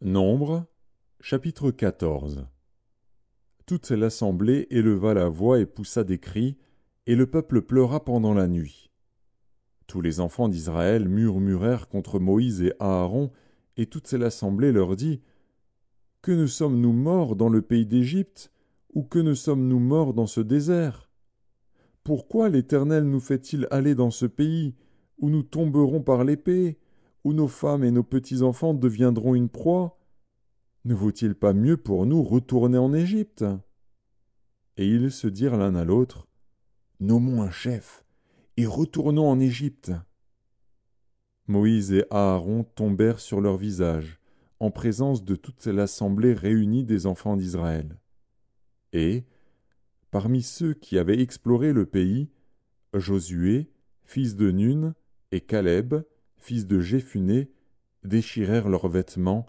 Nombre chapitre 14 Toute l'assemblée éleva la voix et poussa des cris, et le peuple pleura pendant la nuit. Tous les enfants d'Israël murmurèrent contre Moïse et Aaron, et toute l'assemblée leur dit Que ne sommes-nous morts dans le pays d'Égypte, ou que ne sommes-nous morts dans ce désert Pourquoi l'Éternel nous fait-il aller dans ce pays, où nous tomberons par l'épée, où nos femmes et nos petits-enfants deviendront une proie Ne vaut-il pas mieux pour nous retourner en Égypte Et ils se dirent l'un à l'autre Nommons un chef et retournons en Égypte. Moïse et Aaron tombèrent sur leurs visages, en présence de toute l'assemblée réunie des enfants d'Israël. Et, parmi ceux qui avaient exploré le pays, Josué, fils de Nun, et Caleb, fils de jéphuné déchirèrent leurs vêtements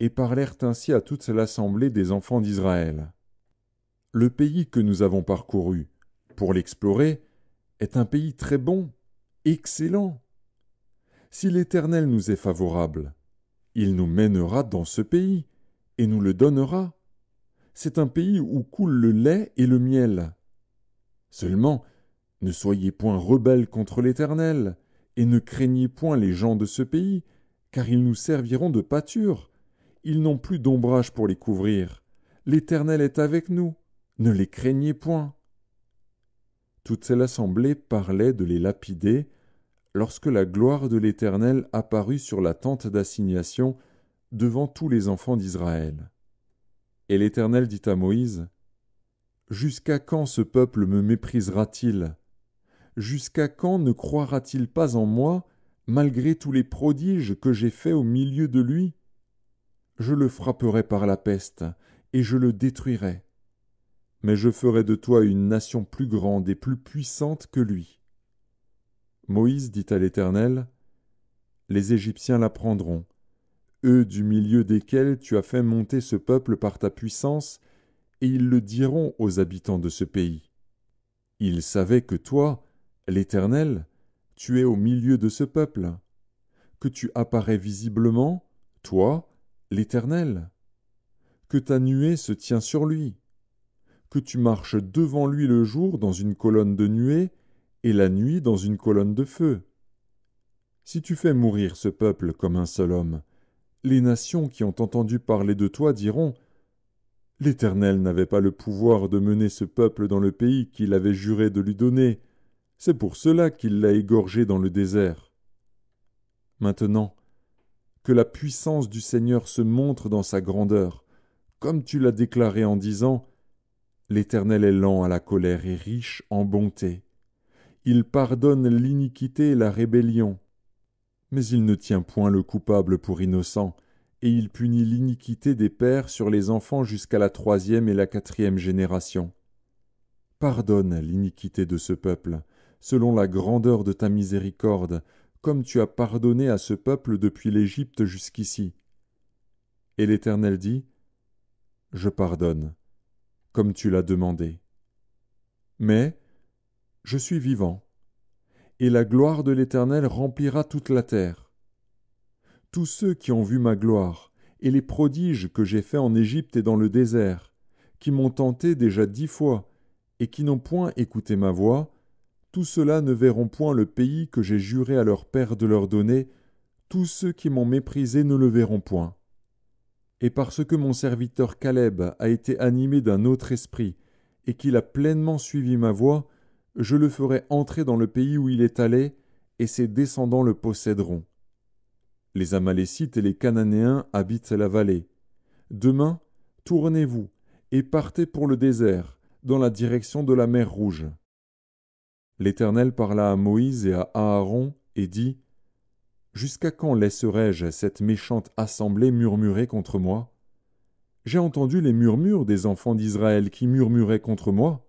et parlèrent ainsi à toute l'assemblée des enfants d'israël le pays que nous avons parcouru pour l'explorer est un pays très bon excellent si l'éternel nous est favorable il nous mènera dans ce pays et nous le donnera c'est un pays où coule le lait et le miel seulement ne soyez point rebelles contre l'éternel et ne craignez point les gens de ce pays, car ils nous serviront de pâture. Ils n'ont plus d'ombrage pour les couvrir. L'Éternel est avec nous. Ne les craignez point. Toute assemblée parlait de les lapider, lorsque la gloire de l'Éternel apparut sur la tente d'assignation devant tous les enfants d'Israël. Et l'Éternel dit à Moïse, Jusqu'à quand ce peuple me méprisera-t-il jusqu'à quand ne croira-t-il pas en moi, malgré tous les prodiges que j'ai faits au milieu de lui Je le frapperai par la peste, et je le détruirai. Mais je ferai de toi une nation plus grande et plus puissante que lui. Moïse dit à l'Éternel, Les Égyptiens l'apprendront. eux du milieu desquels tu as fait monter ce peuple par ta puissance, et ils le diront aux habitants de ce pays. Ils savaient que toi, l'Éternel, tu es au milieu de ce peuple, que tu apparais visiblement, toi, l'Éternel, que ta nuée se tient sur lui, que tu marches devant lui le jour dans une colonne de nuée, et la nuit dans une colonne de feu. Si tu fais mourir ce peuple comme un seul homme, les nations qui ont entendu parler de toi diront L'Éternel n'avait pas le pouvoir de mener ce peuple dans le pays qu'il avait juré de lui donner, c'est pour cela qu'il l'a égorgé dans le désert. Maintenant, que la puissance du Seigneur se montre dans sa grandeur, comme tu l'as déclaré en disant L'Éternel est lent à la colère et riche en bonté. Il pardonne l'iniquité et la rébellion. Mais il ne tient point le coupable pour innocent, et il punit l'iniquité des pères sur les enfants jusqu'à la troisième et la quatrième génération. Pardonne l'iniquité de ce peuple, selon la grandeur de ta miséricorde, comme tu as pardonné à ce peuple depuis l'Égypte jusqu'ici. Et l'Éternel dit, Je pardonne, comme tu l'as demandé. Mais je suis vivant, et la gloire de l'Éternel remplira toute la terre. Tous ceux qui ont vu ma gloire, et les prodiges que j'ai faits en Égypte et dans le désert, qui m'ont tenté déjà dix fois, et qui n'ont point écouté ma voix, ceux-là ne verront point le pays que j'ai juré à leur père de leur donner, tous ceux qui m'ont méprisé ne le verront point. Et parce que mon serviteur Caleb a été animé d'un autre esprit, et qu'il a pleinement suivi ma voie, je le ferai entrer dans le pays où il est allé, et ses descendants le posséderont. Les Amalécites et les Cananéens habitent la vallée. Demain, tournez-vous, et partez pour le désert, dans la direction de la mer Rouge. L'Éternel parla à Moïse et à Aaron et dit Jusqu'à quand laisserai-je cette méchante assemblée murmurer contre moi J'ai entendu les murmures des enfants d'Israël qui murmuraient contre moi.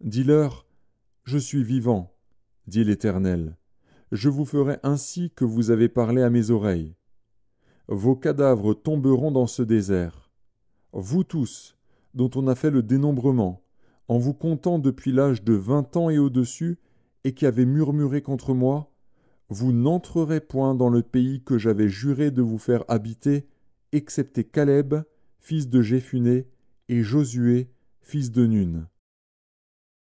Dis-leur Je suis vivant, dit l'Éternel. Je vous ferai ainsi que vous avez parlé à mes oreilles. Vos cadavres tomberont dans ce désert. Vous tous, dont on a fait le dénombrement, en vous comptant depuis l'âge de vingt ans et au-dessus, et qui avez murmuré contre moi, vous n'entrerez point dans le pays que j'avais juré de vous faire habiter, excepté Caleb, fils de Jéphuné, et Josué, fils de Nun.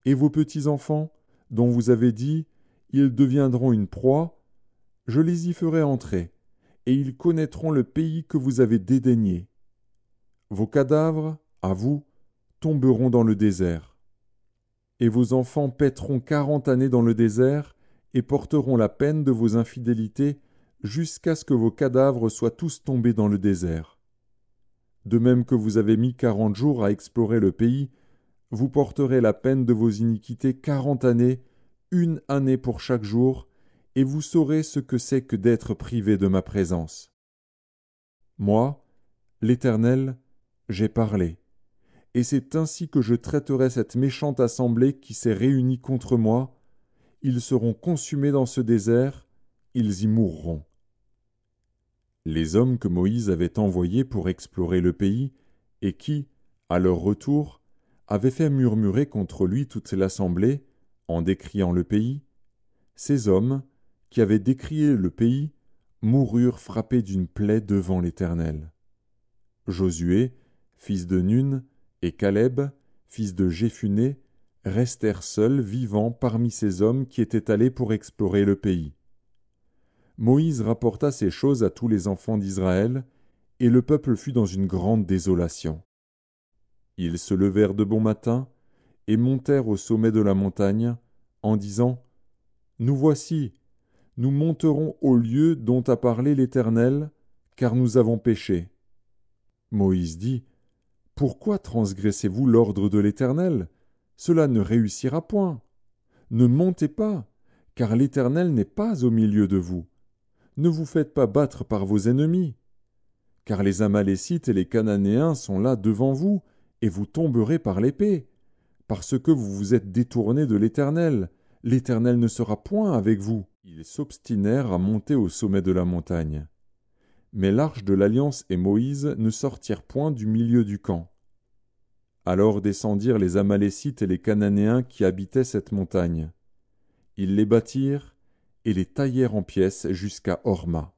Et vos petits-enfants, dont vous avez dit, ils deviendront une proie, je les y ferai entrer, et ils connaîtront le pays que vous avez dédaigné. Vos cadavres, à vous, tomberont dans le désert et vos enfants paîtront quarante années dans le désert, et porteront la peine de vos infidélités, jusqu'à ce que vos cadavres soient tous tombés dans le désert. De même que vous avez mis quarante jours à explorer le pays, vous porterez la peine de vos iniquités quarante années, une année pour chaque jour, et vous saurez ce que c'est que d'être privé de ma présence. Moi, l'Éternel, j'ai parlé et c'est ainsi que je traiterai cette méchante assemblée qui s'est réunie contre moi. Ils seront consumés dans ce désert, ils y mourront. Les hommes que Moïse avait envoyés pour explorer le pays, et qui, à leur retour, avaient fait murmurer contre lui toute l'assemblée, en décriant le pays, ces hommes, qui avaient décrié le pays, moururent frappés d'une plaie devant l'Éternel. Josué, fils de Nun, et caleb fils de Jéphuné, restèrent seuls vivants parmi ces hommes qui étaient allés pour explorer le pays moïse rapporta ces choses à tous les enfants d'israël et le peuple fut dans une grande désolation ils se levèrent de bon matin et montèrent au sommet de la montagne en disant nous voici nous monterons au lieu dont a parlé l'éternel car nous avons péché moïse dit pourquoi transgressez-vous l'ordre de l'Éternel Cela ne réussira point. Ne montez pas, car l'Éternel n'est pas au milieu de vous. Ne vous faites pas battre par vos ennemis. Car les Amalécites et les Cananéens sont là devant vous, et vous tomberez par l'épée, parce que vous vous êtes détournés de l'Éternel. L'Éternel ne sera point avec vous. Ils s'obstinèrent à monter au sommet de la montagne mais l'arche de l'alliance et moïse ne sortirent point du milieu du camp alors descendirent les amalécites et les cananéens qui habitaient cette montagne ils les battirent et les taillèrent en pièces jusqu'à Orma.